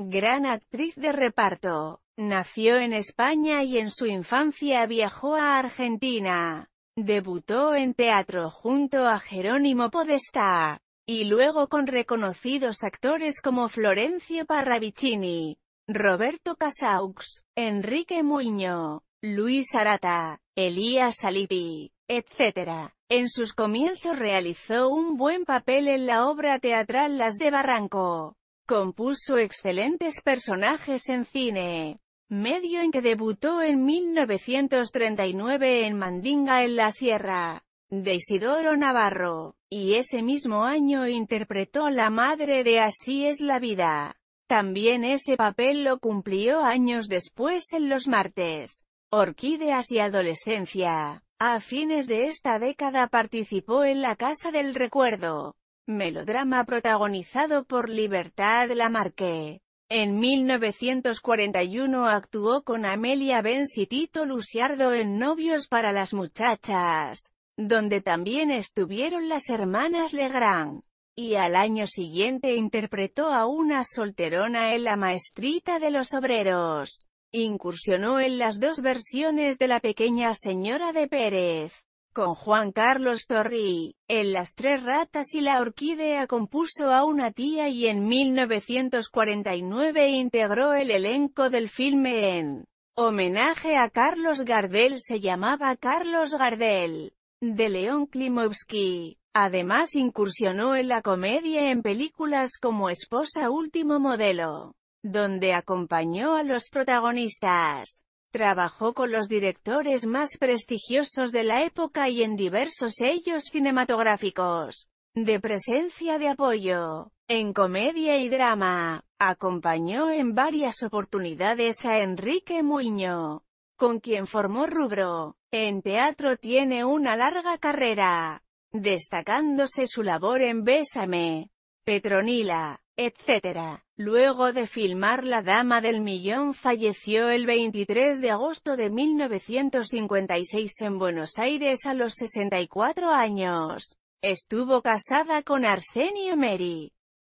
Gran actriz de reparto. Nació en España y en su infancia viajó a Argentina. Debutó en teatro junto a Jerónimo Podestá, y luego con reconocidos actores como Florencio Parravicini, Roberto Casaux, Enrique Muño, Luis Arata, Elías Alipi, etc. En sus comienzos realizó un buen papel en la obra teatral Las de Barranco. Compuso excelentes personajes en cine, medio en que debutó en 1939 en Mandinga en la Sierra, de Isidoro Navarro, y ese mismo año interpretó la madre de Así es la vida. También ese papel lo cumplió años después en Los Martes, Orquídeas y Adolescencia. A fines de esta década participó en La Casa del Recuerdo, melodrama protagonizado por Libertad Lamarque. En 1941 actuó con Amelia Benz y Tito Luciardo en Novios para las Muchachas, donde también estuvieron las hermanas Legrand, y al año siguiente interpretó a una solterona en La maestrita de los obreros. Incursionó en las dos versiones de La pequeña señora de Pérez. Con Juan Carlos Torri, en Las Tres Ratas y la Orquídea compuso a una tía y en 1949 integró el elenco del filme en homenaje a Carlos Gardel se llamaba Carlos Gardel, de León Klimovsky. Además incursionó en la comedia en películas como Esposa Último Modelo, donde acompañó a los protagonistas. Trabajó con los directores más prestigiosos de la época y en diversos sellos cinematográficos. De presencia de apoyo, en comedia y drama, acompañó en varias oportunidades a Enrique Muño, con quien formó rubro. En teatro tiene una larga carrera, destacándose su labor en Bésame, Petronila, etc. Luego de filmar La Dama del Millón falleció el 23 de agosto de 1956 en Buenos Aires a los 64 años. Estuvo casada con Arsenio Meri.